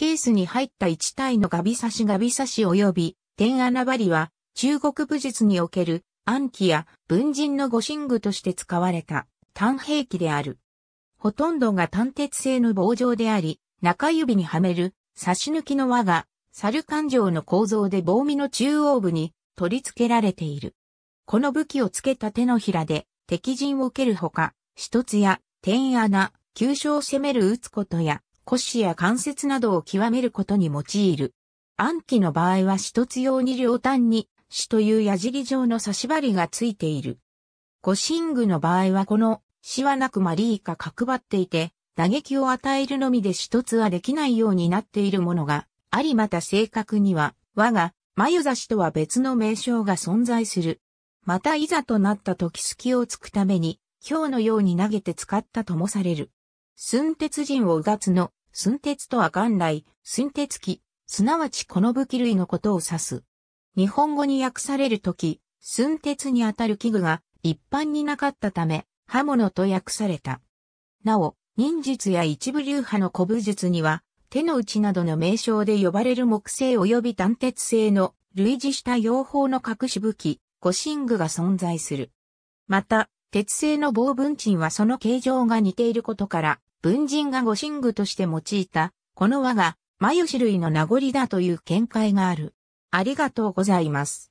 ケースに入った一体のガビ刺しガビ刺し及び、天穴張りは、中国武術における暗記や文人の護身具として使われた単兵器である。ほとんどが単鉄製の棒状であり、中指にはめる差し抜きの輪が、猿環状の構造で棒身の中央部に取り付けられている。この武器をつけた手のひらで敵陣を蹴るほか、一つや天穴、急所を攻める打つことや、腰や関節などを極めることに用いる。暗記の場合は一つ用に両端に、死という矢尻状の差し針がついている。コシングの場合はこの死はなくマリーか角張っていて、打撃を与えるのみで一つはできないようになっているものが、ありまた正確には、我が、眉差しとは別の名称が存在する。またいざとなった時隙をつくために、今日のように投げて使ったともされる。寸鉄人をうがつの寸鉄とは元来、寸鉄機、すなわちこの武器類のことを指す。日本語に訳されるとき、寸鉄にあたる器具が一般になかったため、刃物と訳された。なお、忍術や一部流派の古武術には、手の内などの名称で呼ばれる木製及び断鉄製の類似した用法の隠し武器、護身具が存在する。また、鉄製の棒文鎮はその形状が似ていることから、文人が護身具として用いた、この輪が、眉種類の名残だという見解がある。ありがとうございます。